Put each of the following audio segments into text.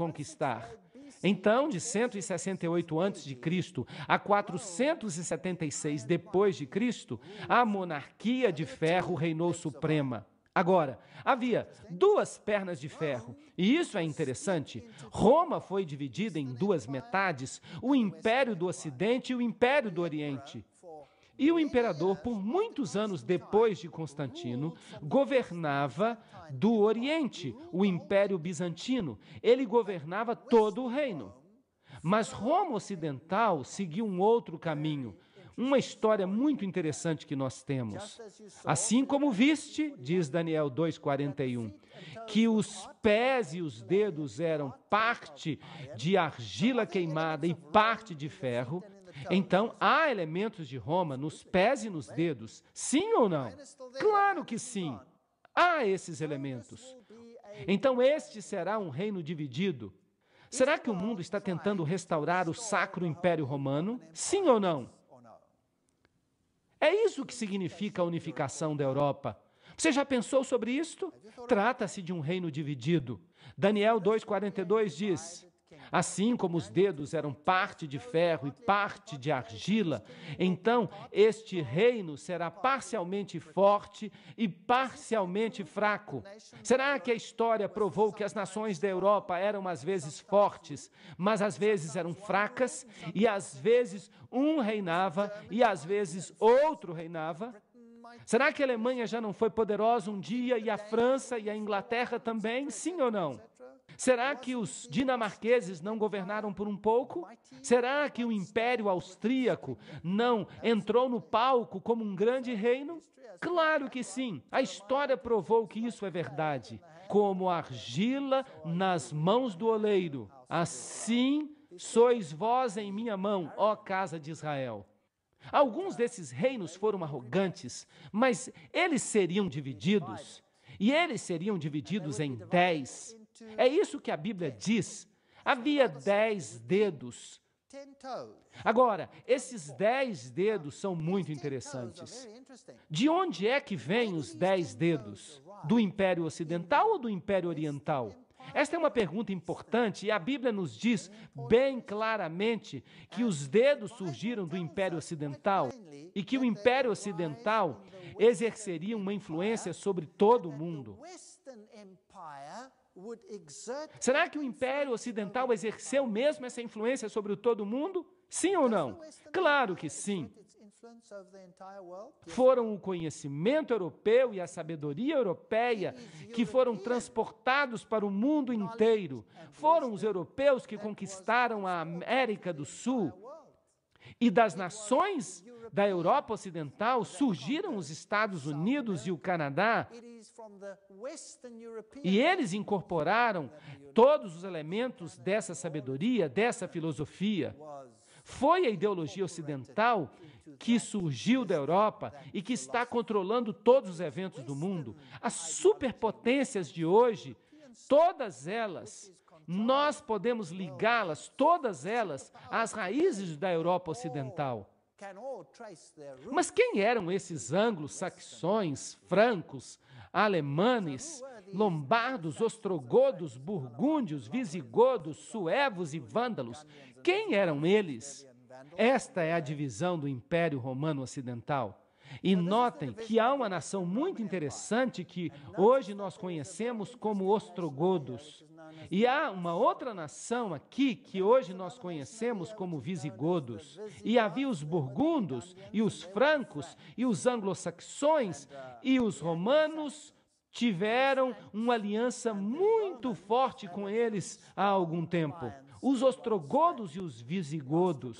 conquistar. Então, de 168 a.C. a 476 depois de Cristo, a monarquia de ferro reinou suprema. Agora, havia duas pernas de ferro, e isso é interessante. Roma foi dividida em duas metades, o Império do Ocidente e o Império do Oriente. E o imperador, por muitos anos depois de Constantino, governava do Oriente, o Império Bizantino. Ele governava todo o reino. Mas Roma Ocidental seguiu um outro caminho, uma história muito interessante que nós temos. Assim como viste, diz Daniel 2,41, que os pés e os dedos eram parte de argila queimada e parte de ferro, então, então, há elementos de Roma nos pés e nos dedos, sim ou não? Claro que sim. Há esses elementos. Então, este será um reino dividido. Será que o mundo está tentando restaurar o Sacro Império Romano? Sim ou não? É isso que significa a unificação da Europa. Você já pensou sobre isto? Trata-se de um reino dividido. Daniel 2,42 diz: Assim como os dedos eram parte de ferro e parte de argila, então este reino será parcialmente forte e parcialmente fraco. Será que a história provou que as nações da Europa eram às vezes fortes, mas às vezes eram fracas, e às vezes um reinava e às vezes outro reinava? Será que a Alemanha já não foi poderosa um dia e a França e a Inglaterra também? Sim ou não? Será que os dinamarqueses não governaram por um pouco? Será que o Império Austríaco não entrou no palco como um grande reino? Claro que sim. A história provou que isso é verdade. Como argila nas mãos do oleiro, assim sois vós em minha mão, ó casa de Israel. Alguns desses reinos foram arrogantes, mas eles seriam divididos. E eles seriam divididos em dez. É isso que a Bíblia diz. Havia dez dedos. Agora, esses dez dedos são muito interessantes. De onde é que vêm os dez dedos? Do Império Ocidental ou do Império Oriental? Esta é uma pergunta importante e a Bíblia nos diz bem claramente que os dedos surgiram do Império Ocidental e que o Império Ocidental exerceria uma influência sobre todo o mundo. Será que o Império Ocidental exerceu mesmo essa influência sobre todo o mundo? Sim ou não? Claro que sim. Foram o conhecimento europeu e a sabedoria europeia que foram transportados para o mundo inteiro. Foram os europeus que conquistaram a América do Sul. E das nações da Europa Ocidental surgiram os Estados Unidos e o Canadá, e eles incorporaram todos os elementos dessa sabedoria, dessa filosofia. Foi a ideologia ocidental que surgiu da Europa e que está controlando todos os eventos do mundo. As superpotências de hoje, todas elas nós podemos ligá-las, todas elas, às raízes da Europa Ocidental. Mas quem eram esses anglos, saxões, francos, alemanes, lombardos, ostrogodos, burgúndios, visigodos, suevos e vândalos? Quem eram eles? Esta é a divisão do Império Romano Ocidental. E notem que há uma nação muito interessante que hoje nós conhecemos como ostrogodos. E há uma outra nação aqui que hoje nós conhecemos como visigodos. E havia os burgundos, e os francos, e os anglo-saxões, e os romanos tiveram uma aliança muito forte com eles há algum tempo. Os ostrogodos e os visigodos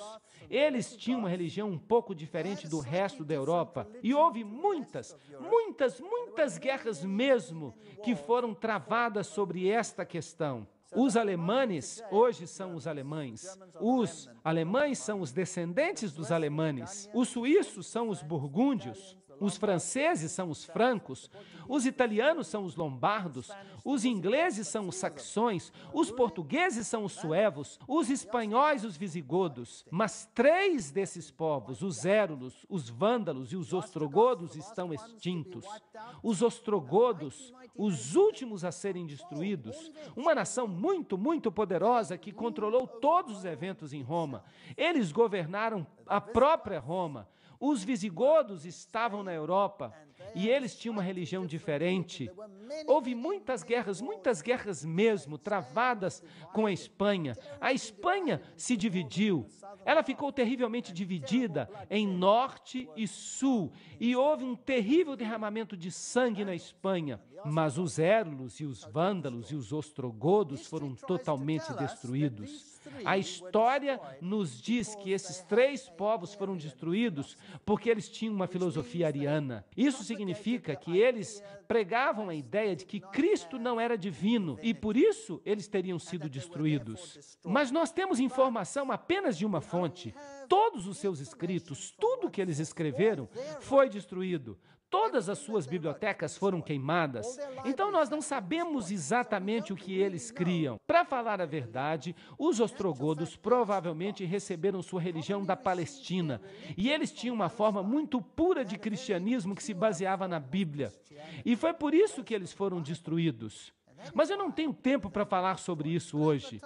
eles tinham uma religião um pouco diferente do resto da Europa. E houve muitas, muitas, muitas guerras mesmo que foram travadas sobre esta questão. Os alemanes hoje são os alemães. Os alemães são os descendentes dos alemanes. Os suíços são os burgúndios. Os franceses são os francos, os italianos são os lombardos, os ingleses são os saxões, os portugueses são os suevos, os espanhóis os visigodos. Mas três desses povos, os érulos, os vândalos e os ostrogodos estão extintos. Os ostrogodos, os últimos a serem destruídos, uma nação muito, muito poderosa que controlou todos os eventos em Roma. Eles governaram a própria Roma os visigodos estavam na Europa e eles tinham uma religião diferente. Houve muitas guerras, muitas guerras mesmo, travadas com a Espanha. A Espanha se dividiu. Ela ficou terrivelmente dividida em norte e sul, e houve um terrível derramamento de sangue na Espanha. Mas os Érulos e os Vândalos e os Ostrogodos foram totalmente destruídos. A história nos diz que esses três povos foram destruídos porque eles tinham uma filosofia ariana. Isso significa que eles pregavam a ideia de que Cristo não era divino e por isso eles teriam sido destruídos. Mas nós temos informação apenas de uma fonte. Todos os seus escritos, tudo que eles escreveram, foi destruído. Todas as suas bibliotecas foram queimadas. Então nós não sabemos exatamente o que eles criam. Para falar a verdade, os ostrogodos provavelmente receberam sua religião da Palestina. E eles tinham uma forma muito pura de cristianismo que se baseava na Bíblia. E foi por isso que eles foram destruídos. Mas eu não tenho tempo para falar sobre isso hoje.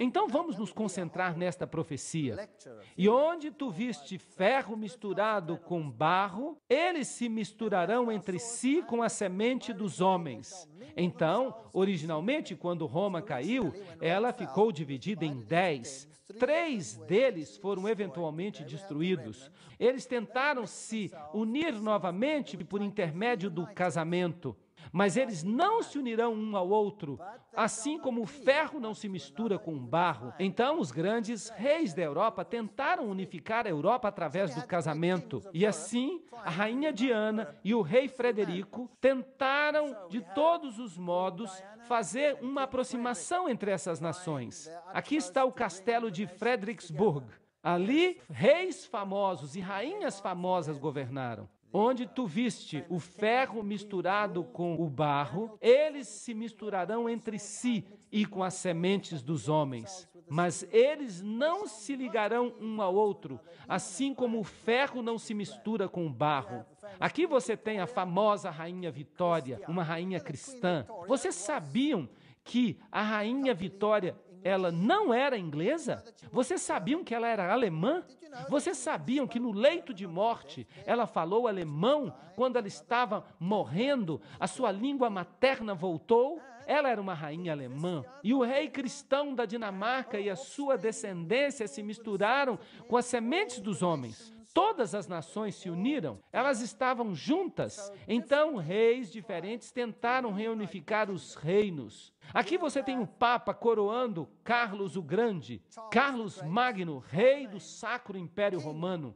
Então vamos nos concentrar nesta profecia. E onde tu viste ferro misturado com barro, eles se misturarão entre si com a semente dos homens. Então, originalmente, quando Roma caiu, ela ficou dividida em dez. Três deles foram eventualmente destruídos. Eles tentaram se unir novamente por intermédio do casamento. Mas eles não se unirão um ao outro, assim como o ferro não se mistura com o barro. Então, os grandes reis da Europa tentaram unificar a Europa através do casamento. E assim, a rainha Diana e o rei Frederico tentaram, de todos os modos, fazer uma aproximação entre essas nações. Aqui está o castelo de Fredericksburg. Ali, reis famosos e rainhas famosas governaram onde tu viste o ferro misturado com o barro, eles se misturarão entre si e com as sementes dos homens. Mas eles não se ligarão um ao outro, assim como o ferro não se mistura com o barro. Aqui você tem a famosa rainha Vitória, uma rainha cristã. Vocês sabiam que a rainha Vitória ela não era inglesa? Vocês sabiam que ela era alemã? Vocês sabiam que no leito de morte ela falou alemão quando ela estava morrendo? A sua língua materna voltou? Ela era uma rainha alemã. E o rei cristão da Dinamarca e a sua descendência se misturaram com as sementes dos homens todas as nações se uniram, elas estavam juntas. Então, reis diferentes tentaram reunificar os reinos. Aqui você tem o Papa coroando Carlos o Grande, Carlos Magno, rei do Sacro Império Romano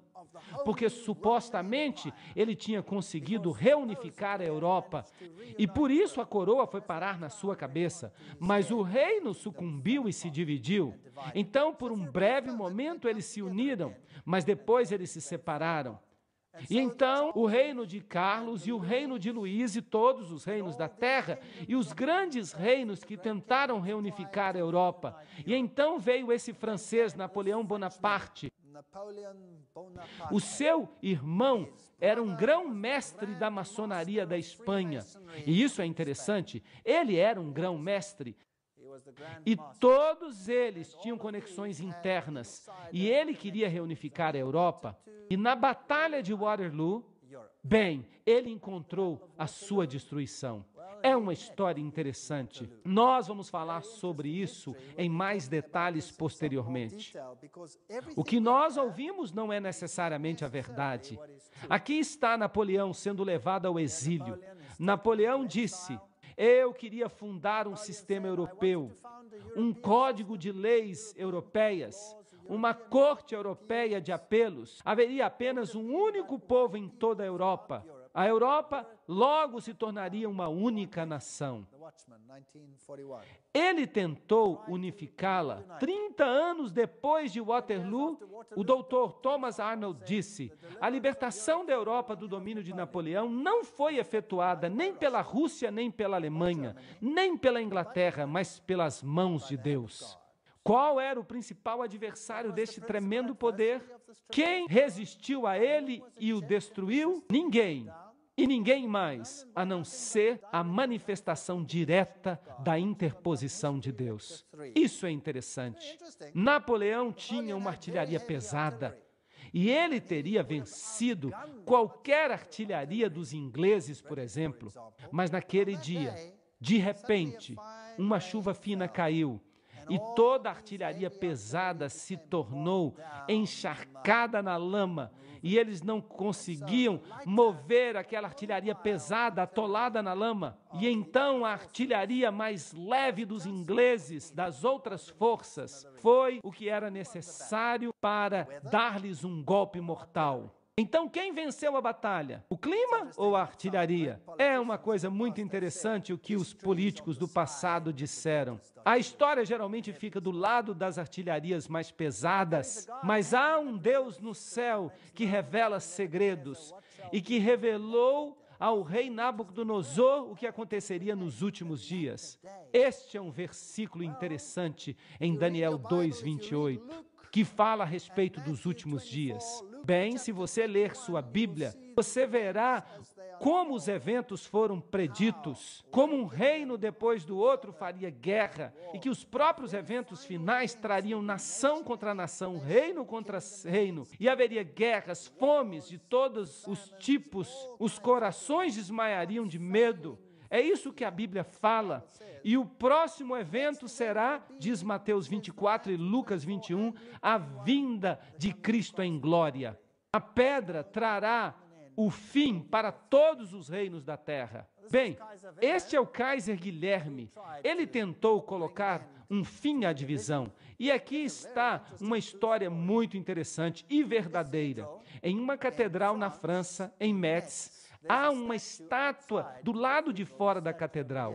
porque supostamente ele tinha conseguido reunificar a Europa e por isso a coroa foi parar na sua cabeça. Mas o reino sucumbiu e se dividiu. Então, por um breve momento, eles se uniram, mas depois eles se separaram. E então o reino de Carlos e o reino de Luís e todos os reinos da terra e os grandes reinos que tentaram reunificar a Europa. E então veio esse francês Napoleão Bonaparte o seu irmão era um grão-mestre da maçonaria da Espanha. E isso é interessante. Ele era um grão-mestre. E todos eles tinham conexões internas. E ele queria reunificar a Europa. E na Batalha de Waterloo, bem, ele encontrou a sua destruição. É uma história interessante. Nós vamos falar sobre isso em mais detalhes posteriormente. O que nós ouvimos não é necessariamente a verdade. Aqui está Napoleão sendo levado ao exílio. Napoleão disse: eu queria fundar um sistema europeu, um código de leis europeias, uma corte europeia de apelos. Haveria apenas um único povo em toda a Europa, a Europa logo se tornaria uma única nação. Ele tentou unificá-la. 30 anos depois de Waterloo, o doutor Thomas Arnold disse: a libertação da Europa do domínio de Napoleão não foi efetuada nem pela Rússia, nem pela Alemanha, nem pela Inglaterra, mas pelas mãos de Deus. Qual era o principal adversário deste tremendo poder? Quem resistiu a ele e o destruiu? Ninguém, e ninguém mais, a não ser a manifestação direta da interposição de Deus. Isso é interessante. Napoleão tinha uma artilharia pesada. E ele teria vencido qualquer artilharia dos ingleses, por exemplo. Mas naquele dia, de repente, uma chuva fina caiu e toda a artilharia pesada se tornou encharcada na lama e eles não conseguiam mover aquela artilharia pesada atolada na lama. E então a artilharia mais leve dos ingleses, das outras forças, foi o que era necessário para dar-lhes um golpe mortal. Então, quem venceu a batalha? O clima ou a então, artilharia? Né? É uma coisa muito interessante o que os políticos do passado disseram. A história geralmente fica do lado das artilharias mais pesadas, mas há um Deus no céu que revela segredos e que revelou ao rei Nabucodonosor o que aconteceria nos últimos dias. Este é um versículo interessante em Daniel 2:28, que fala a respeito dos últimos dias bem, se você ler sua Bíblia, você verá como os eventos foram preditos, como um reino depois do outro faria guerra, e que os próprios eventos finais trariam nação contra nação, reino contra reino, e haveria guerras, fomes de todos os tipos, os corações desmaiariam de medo, é isso que a Bíblia fala. E o próximo evento será, diz Mateus 24 e Lucas 21, a vinda de Cristo em glória. A pedra trará o fim para todos os reinos da terra. Bem, este é o Kaiser Guilherme. Ele tentou colocar um fim à divisão. E aqui está uma história muito interessante e verdadeira. Em uma catedral na França, em Metz, Há uma estátua do lado de fora da catedral.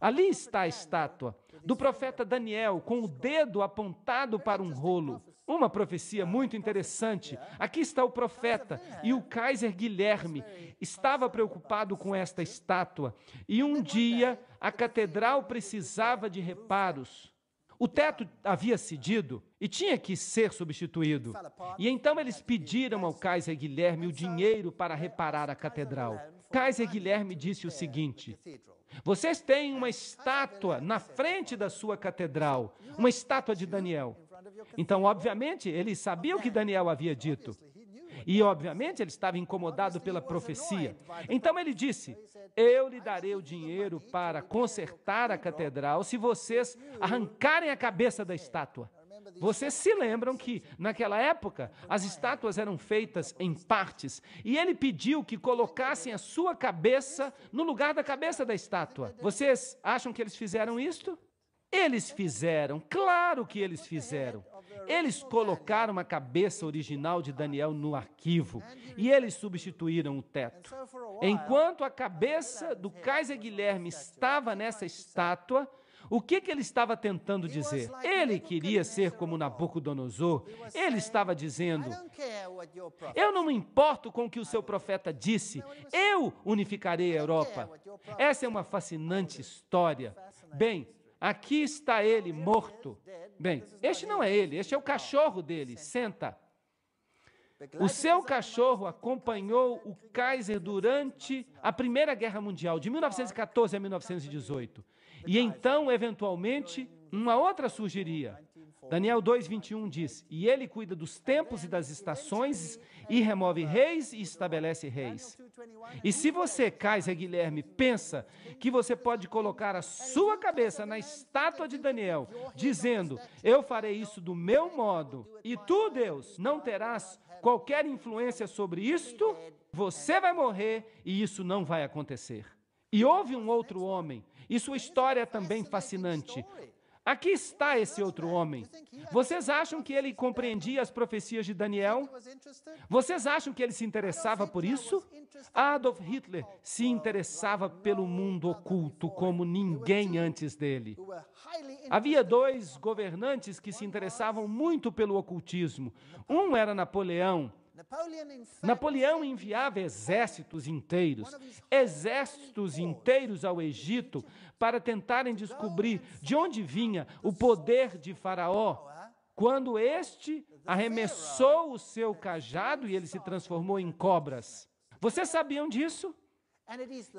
Ali está a estátua do profeta Daniel com o dedo apontado para um rolo. Uma profecia muito interessante. Aqui está o profeta e o Kaiser Guilherme estava preocupado com esta estátua e um dia a catedral precisava de reparos. O teto havia cedido e tinha que ser substituído. E então eles pediram ao Kaiser Guilherme o dinheiro para reparar a catedral. Kaiser Guilherme disse o seguinte: Vocês têm uma estátua na frente da sua catedral, uma estátua de Daniel. Então, obviamente, eles sabiam o que Daniel havia dito. E, obviamente, ele estava incomodado pela profecia. Então ele disse: Eu lhe darei o dinheiro para consertar a catedral se vocês arrancarem a cabeça da estátua. Vocês se lembram que, naquela época, as estátuas eram feitas em partes, e ele pediu que colocassem a sua cabeça no lugar da cabeça da estátua. Vocês acham que eles fizeram isto? Eles fizeram, claro que eles fizeram. Eles colocaram a cabeça original de Daniel no arquivo e eles substituíram o teto. Enquanto a cabeça do Kaiser Guilherme estava nessa estátua, o que, que, ele estava tentando dizer? Ele queria ser como Nabucodonosor. Ele estava dizendo: Eu não me importo com o que o seu profeta disse, eu unificarei a Europa. Essa é uma fascinante história. Bem, Aqui está ele morto. Bem, este não é ele, este é o cachorro dele. Senta. O seu cachorro acompanhou o Kaiser durante a Primeira Guerra Mundial, de 1914 a 1918. E então, eventualmente, uma outra surgiria. Daniel 2:21 diz: "E ele cuida dos tempos e das estações e remove reis e estabelece reis". E se você, Kaiser Guilherme, pensa que você pode colocar a sua cabeça na estátua de Daniel, dizendo: "Eu farei isso do meu modo", e tu, Deus, não terás qualquer influência sobre isto, você vai morrer e isso não vai acontecer. E houve um outro homem, e sua história é também fascinante. Aqui está esse outro homem. Vocês acham que ele compreendia as profecias de Daniel? Vocês acham que ele se interessava por isso? Adolf Hitler se interessava pelo mundo oculto como ninguém antes dele. Havia dois governantes que se interessavam muito pelo ocultismo. Um era Napoleão Napoleão enviava exércitos inteiros, exércitos inteiros ao Egito para tentarem descobrir de onde vinha o poder de Faraó. Quando este arremessou o seu cajado e ele se transformou em cobras. Vocês sabiam disso?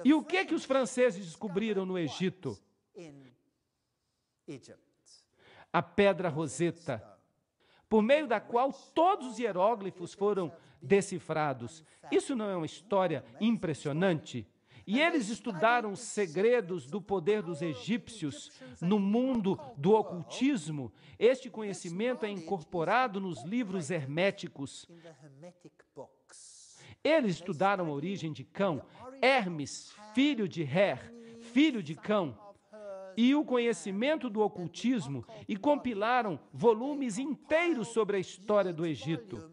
E o que que os franceses descobriram no Egito? A pedra roseta por meio da qual todos os hieróglifos foram decifrados. Isso não é uma história impressionante? E eles estudaram os segredos do poder dos egípcios no mundo do ocultismo. Este conhecimento é incorporado nos livros herméticos. Eles estudaram a origem de Cão. Hermes, filho de Her, filho de Cão, e o conhecimento do ocultismo e compilaram volumes inteiros sobre a história do Egito.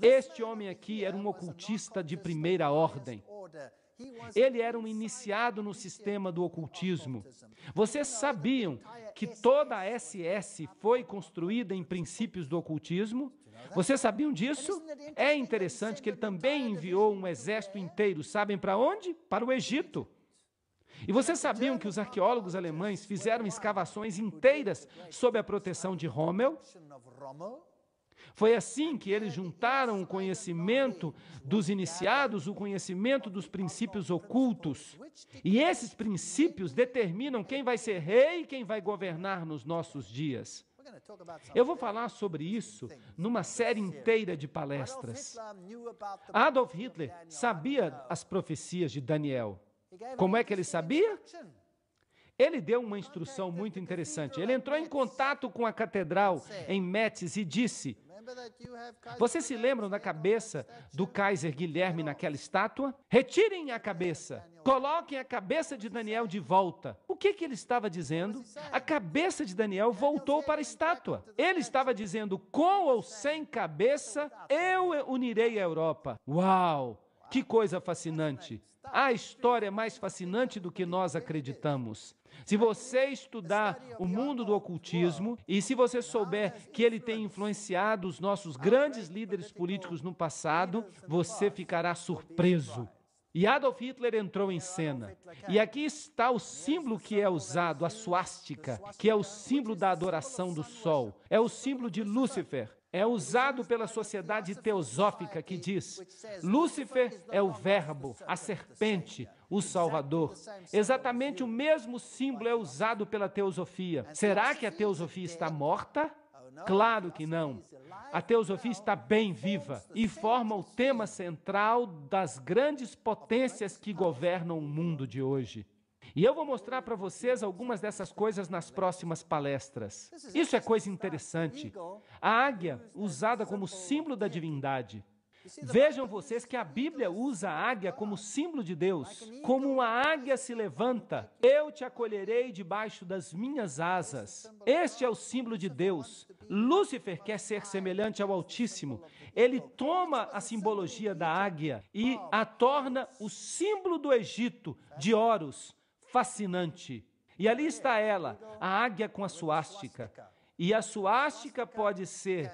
Este homem aqui era um ocultista de primeira ordem. Ele era um iniciado no sistema do ocultismo. Vocês sabiam que toda a SS foi construída em princípios do ocultismo? Vocês sabiam disso? É interessante que ele também enviou um exército inteiro, sabem para onde? Para o Egito. E vocês sabiam que os arqueólogos alemães fizeram escavações inteiras sob a proteção de Rommel? Foi assim que eles juntaram o conhecimento dos iniciados, o conhecimento dos princípios ocultos. E esses princípios determinam quem vai ser rei e quem vai governar nos nossos dias. Eu vou falar sobre isso numa série inteira de palestras. Adolf Hitler sabia as profecias de Daniel. Como é que ele sabia? Ele deu uma instrução muito interessante. Ele entrou em contato com a catedral em Metz e disse: vocês se lembram da cabeça do Kaiser Guilherme naquela estátua? Retirem a cabeça, coloquem a cabeça de Daniel de volta. O que, que ele estava dizendo? A cabeça de Daniel voltou para a estátua. Ele estava dizendo: com ou sem cabeça, eu unirei a Europa. Uau! Que coisa fascinante! A história é mais fascinante do que nós acreditamos. Se você estudar o mundo do ocultismo e se você souber que ele tem influenciado os nossos grandes líderes políticos no passado, você ficará surpreso. E Adolf Hitler entrou em cena. E aqui está o símbolo que é usado, a suástica, que é o símbolo da adoração do sol. É o símbolo de Lúcifer é usado pela sociedade teosófica que diz: Lúcifer é o Verbo, a serpente, o Salvador. Exatamente o mesmo símbolo é usado pela teosofia. Será que a teosofia está morta? Claro que não. A teosofia está bem viva e forma o tema central das grandes potências que governam o mundo de hoje. E eu vou mostrar para vocês algumas dessas coisas nas próximas palestras. Isso é coisa interessante. A águia, usada como símbolo da divindade. Vejam vocês que a Bíblia usa a águia como símbolo de Deus. Como uma águia se levanta, eu te acolherei debaixo das minhas asas. Este é o símbolo de Deus. Lúcifer quer ser semelhante ao Altíssimo. Ele toma a simbologia da águia e a torna o símbolo do Egito, de Horus fascinante. E ali está ela, a águia com a suástica. E a suástica pode ser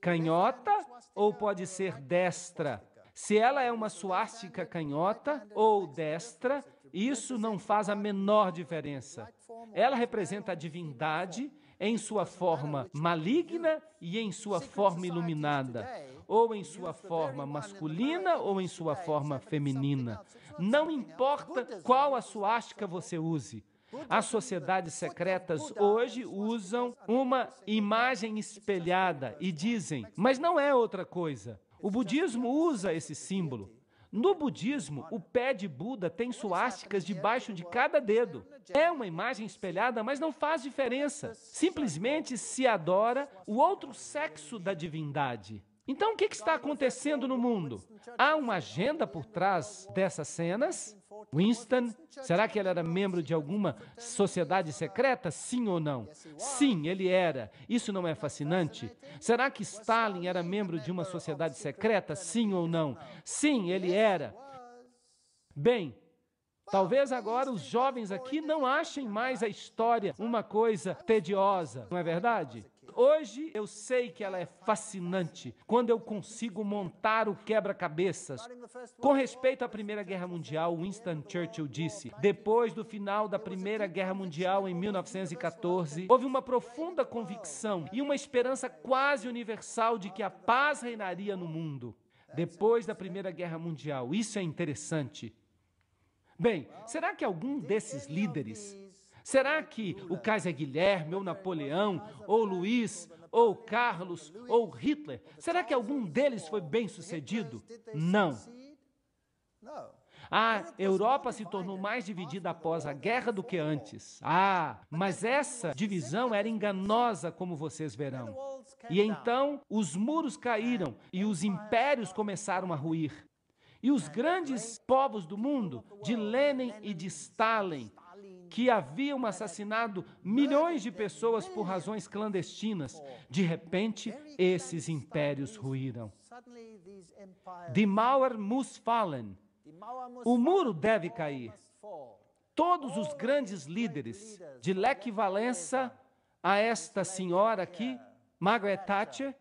canhota ou pode ser destra. Se ela é uma suástica canhota ou destra, isso não faz a menor diferença. Ela representa a divindade em sua forma maligna e em sua forma iluminada, ou em sua forma masculina ou em sua forma feminina. Não importa qual a suástica você use. As sociedades secretas hoje usam uma imagem espelhada e dizem, mas não é outra coisa. O budismo usa esse símbolo. No budismo, o pé de Buda tem suásticas debaixo de cada dedo. É uma imagem espelhada, mas não faz diferença. Simplesmente se adora o outro sexo da divindade. Então, o que, está acontecendo no mundo? Há uma agenda por trás dessas cenas? Winston, será que ele era membro de alguma sociedade secreta? Sim ou não? Sim, ele era. Isso não é fascinante? Será que Stalin era membro de uma sociedade secreta? Sim ou não? Sim, ele era. Bem, Talvez agora os jovens aqui não achem mais a história uma coisa tediosa, não é verdade? Hoje eu sei que ela é fascinante quando eu consigo montar o quebra-cabeças. Com respeito à Primeira Guerra Mundial, Winston Churchill disse: depois do final da Primeira Guerra Mundial, em 1914, houve uma profunda convicção e uma esperança quase universal de que a paz reinaria no mundo. Depois da Primeira Guerra Mundial. Isso é interessante. Bem, será que algum desses líderes Será que o Kaiser Guilherme, ou Napoleão, ou Luiz, ou Carlos, ou Hitler, será que algum deles foi bem sucedido? Não. A Europa se tornou mais dividida após a guerra do que antes. Ah, mas essa divisão era enganosa, como vocês verão. E então os muros caíram e os impérios começaram a ruir. E os grandes povos do mundo, de Lenin e de Stalin, que haviam assassinado milhões de pessoas por razões clandestinas, de repente esses impérios ruíram. De Mauer muss fallen. O muro deve cair. Todos os grandes líderes, de Lech Valença a esta senhora aqui, Margaret Thatcher,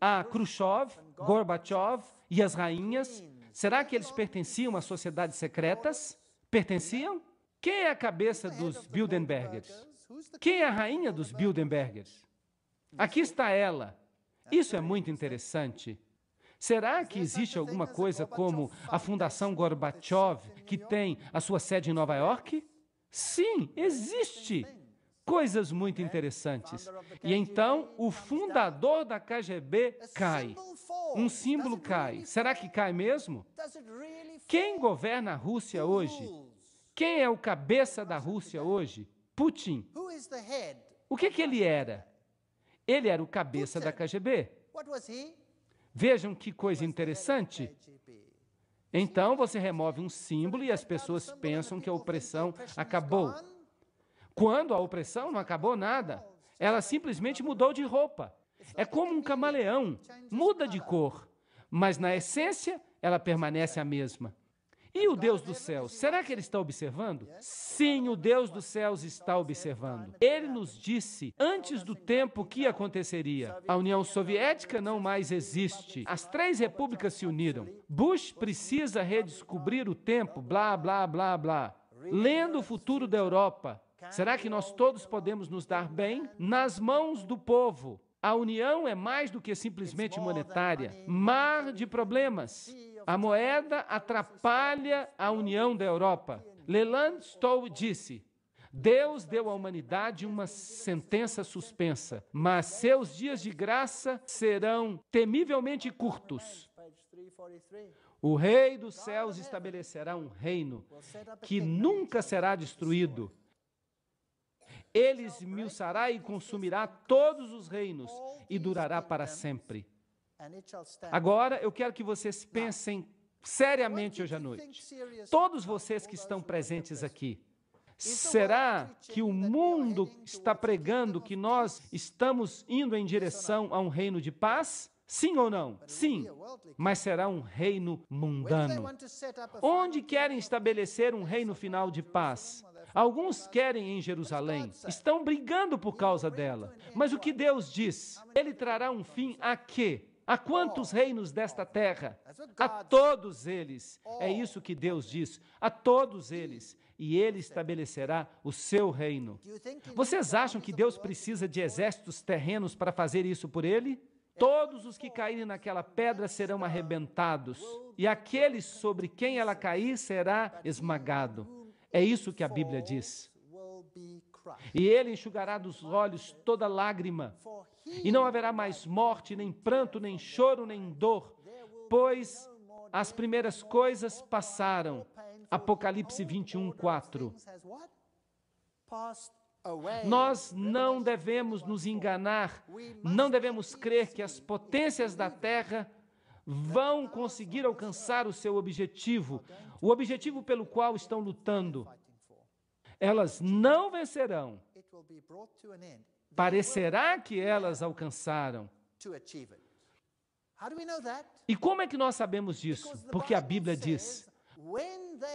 a Khrushchev, Gorbachev e as rainhas, será que eles pertenciam a sociedades secretas? Pertenciam? Quem é a cabeça dos Bilderbergers? Quem é a rainha dos Bilderbergers? Aqui está ela. Isso é muito interessante. Será que existe alguma coisa como a Fundação Gorbachev, que tem a sua sede em Nova York? Sim, existe. Coisas muito eh? interessantes. E então o fundador da KGB cai. Um símbolo cai. Será que cai mesmo? Quem governa a Rússia hoje quem é o cabeça da Rússia hoje? Putin. O que, que ele era? Ele era o cabeça da KGB. Vejam que coisa interessante. Então você remove um símbolo e as pessoas pensam que a opressão acabou. Quando a opressão não acabou nada, ela simplesmente mudou de roupa. É como um camaleão, muda de cor, mas na essência ela permanece a mesma. E o Deus dos céus, será que ele está observando? Sim, o Deus dos céus está observando. Ele nos disse antes do tempo que aconteceria. A União Soviética não mais existe. As três repúblicas se uniram. Bush precisa redescobrir o tempo, blá, blá, blá, blá. Lendo o futuro da Europa, será que nós todos podemos nos dar bem? Nas mãos do povo. A união é mais do que simplesmente monetária. Né? Mar de problemas. A moeda atrapalha a união da Europa. Leland Stowe disse: Deus deu à humanidade uma sentença suspensa, mas seus dias de graça serão temivelmente curtos. O Rei dos céus estabelecerá um reino que nunca será destruído ele esmiuçará e consumirá todos os reinos e durará para sempre. Agora eu quero que vocês pensem seriamente hoje à noite. Todos vocês que estão presentes aqui, será que o mundo está pregando que nós estamos indo em direção a um reino de paz? Sim ou não? Sim, mas será um reino mundano. Onde querem estabelecer um reino final de paz? Alguns querem em Jerusalém, estão brigando por causa dela. Mas o que Deus diz? Ele trará um fim a quê? A quantos reinos desta terra? A todos eles. É isso que Deus diz. A todos eles. E ele estabelecerá o seu reino. Vocês acham que Deus precisa de exércitos terrenos para fazer isso por ele? Todos os que caírem naquela pedra serão arrebentados, e aquele sobre quem ela cair será esmagado. É isso que a Bíblia diz. E ele enxugará dos olhos toda lágrima, e não haverá mais morte, nem pranto, nem choro, nem dor, pois as primeiras coisas passaram. Apocalipse 21, 4. Nós não devemos nos enganar, não devemos crer que as potências da terra vão conseguir alcançar o seu objetivo, o objetivo pelo qual estão lutando. Elas não vencerão. Parecerá que elas alcançaram. E como é que nós sabemos disso? Porque a Bíblia diz: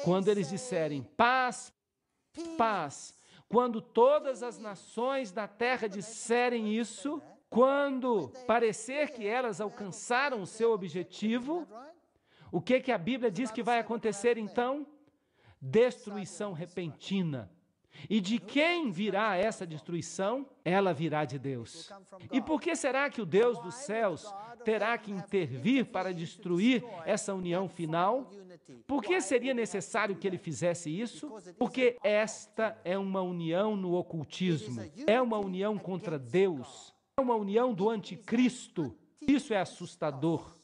quando eles disserem paz, paz, quando todas as nações da terra disserem isso, quando parecer que elas alcançaram o seu objetivo, o que, que a Bíblia diz que vai acontecer então? Destruição repentina. E de quem virá essa destruição? Ela virá de Deus. E por que será que o Deus dos céus terá que intervir para destruir essa união final? Por que seria necessário que ele fizesse isso? Porque esta é uma união no ocultismo, é uma união contra Deus, é uma união do anticristo. Isso é assustador.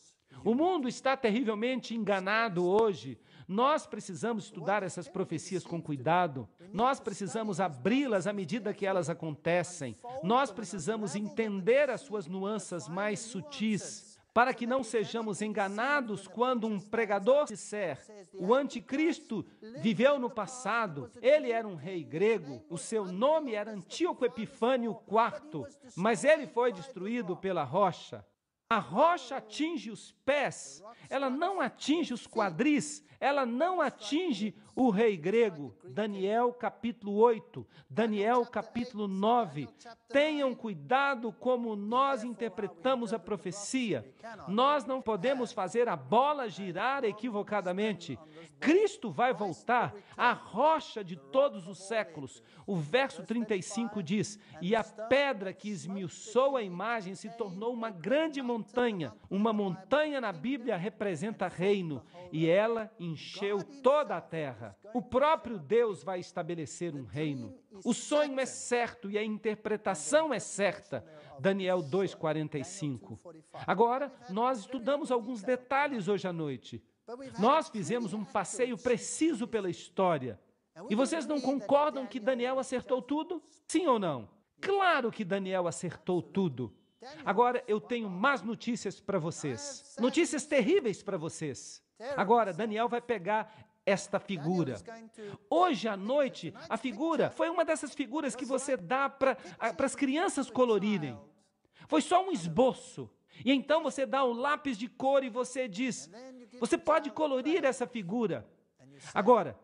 O mundo está terrivelmente enganado hoje. Nós precisamos estudar essas profecias com cuidado. Nós precisamos abri-las à medida que elas acontecem. Nós precisamos entender as suas nuances mais sutis para que não sejamos enganados quando um pregador disser: o anticristo viveu no passado, ele era um rei grego, o seu nome era Antíoco Epifânio IV, mas ele foi destruído pela rocha. A rocha atinge os pés, ela não atinge os quadris, ela não atinge o rei grego. Daniel capítulo 8, Daniel capítulo 9. Tenham cuidado como nós interpretamos a profecia. Nós não podemos fazer a bola girar equivocadamente. Cristo vai voltar, a rocha de todos os séculos. O verso 35 diz: E a pedra que esmiuçou a imagem se tornou uma grande montanha. Uma montanha na Bíblia representa reino, e ela, em encheu toda a terra. O próprio Deus vai estabelecer um reino. O sonho é certo e a interpretação é certa. Daniel 2:45. Agora, nós estudamos alguns detalhes hoje à noite. Nós fizemos um passeio preciso pela história. E vocês não concordam que Daniel acertou tudo? Sim ou não? Claro que Daniel acertou tudo. Agora eu tenho más notícias para vocês. Notícias terríveis para vocês. Agora, Daniel vai pegar esta figura. Hoje à noite, a figura foi uma dessas figuras que você dá para ah, as crianças colorirem. Foi só um esboço. E então você dá um lápis de cor e você diz: você pode colorir essa figura. Agora,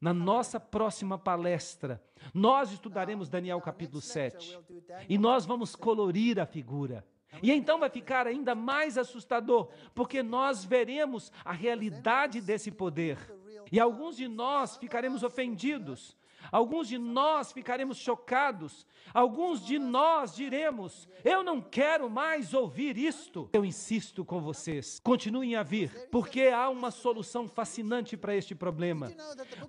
na nossa próxima palestra, nós estudaremos ah, Daniel capítulo 7. E nós vamos colorir a figura. E então vai ficar ainda mais assustador, porque nós veremos a realidade desse poder. E alguns de nós ficaremos ofendidos, alguns de nós ficaremos chocados, alguns de nós diremos: Eu não quero mais ouvir isto. Eu insisto com vocês, continuem a vir, porque há uma solução fascinante para este problema.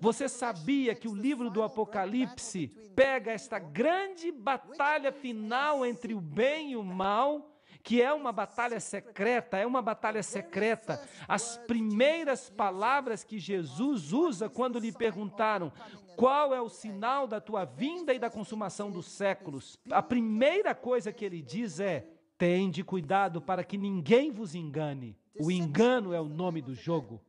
Você sabia que o livro do Apocalipse pega esta grande batalha final entre o bem e o mal? que é uma batalha secreta, é uma batalha secreta. As primeiras palavras que Jesus usa quando lhe perguntaram qual é o sinal da tua vinda e da consumação dos séculos, a primeira coisa que ele diz é: tende cuidado para que ninguém vos engane. O engano é o nome do jogo.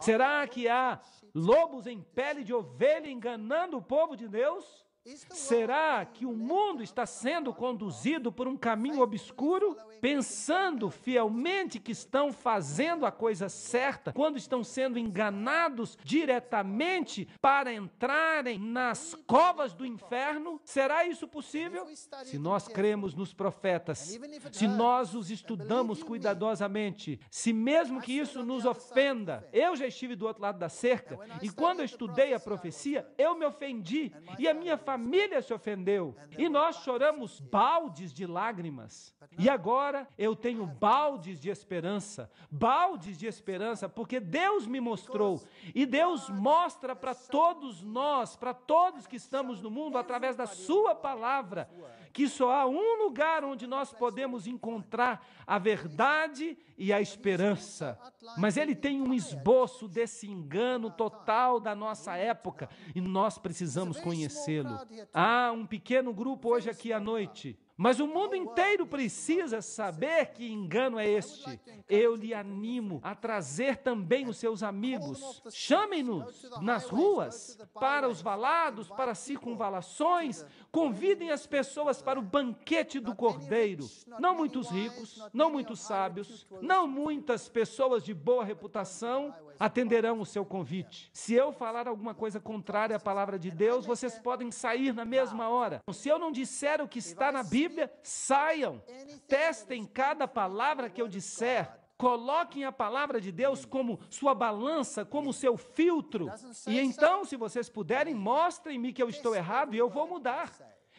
Será que há lobos em pele de ovelha enganando o povo de Deus? Então, Será que o mundo está sendo conduzido por um caminho obscuro, pensando fielmente que estão fazendo a coisa certa, quando estão sendo enganados diretamente para entrarem nas covas do inferno? Será isso possível? Se nós cremos nos profetas, se nós os é estudamos cuidadosamente, se mesmo que isso nos ofenda, eu já estive do outro lado da cerca é, e quando eu estudei a profecia, eu me ofendi é, e a minha família família se ofendeu e nós choramos baldes de lágrimas. E agora eu tenho baldes de esperança, baldes de esperança, porque Deus me mostrou e Deus mostra para todos nós, para todos que estamos no mundo através da sua palavra que só há um lugar onde nós podemos encontrar a verdade e a esperança. Mas ele tem um esboço desse engano total da nossa época e nós precisamos conhecê-lo. Há ah, um pequeno grupo hoje aqui à noite mas o mundo inteiro precisa saber que engano é este. Eu lhe animo a trazer também os seus amigos. Chamem-nos nas ruas, para os valados, para circunvalações. Convidem as pessoas para o banquete do cordeiro. Não muitos ricos, não muitos sábios, não muitas pessoas de boa reputação atenderão o seu convite. Se eu falar alguma coisa contrária à palavra de é Deus, vocês é. podem sair na tá. mesma hora. Então, se eu não disser o que está na Bíblia, Bíblia, saiam, testem cada palavra que eu disser, coloquem a palavra de Deus como sua balança, como seu filtro. E então, se vocês puderem, mostrem-me que eu estou errado e eu vou mudar.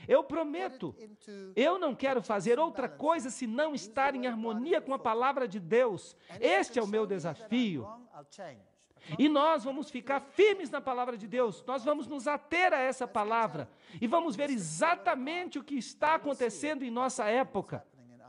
Eu prometo, eu não quero fazer outra coisa senão estar em harmonia com a palavra de Deus. Este é o meu desafio. E nós vamos ficar firmes na palavra de Deus, nós vamos nos ater a essa palavra e vamos ver exatamente o que está acontecendo em nossa época.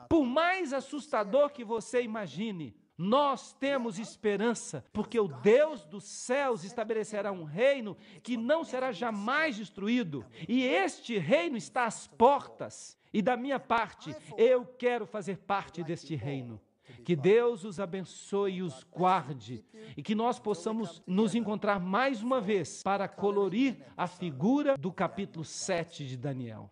Por mais assustador que você imagine, nós temos esperança, porque o Deus dos céus estabelecerá um reino que não será jamais destruído, e este reino está às portas. E da minha parte, eu quero fazer parte deste reino. Que Deus os abençoe e os guarde e que nós possamos nos encontrar mais uma vez para colorir a figura do capítulo 7 de Daniel.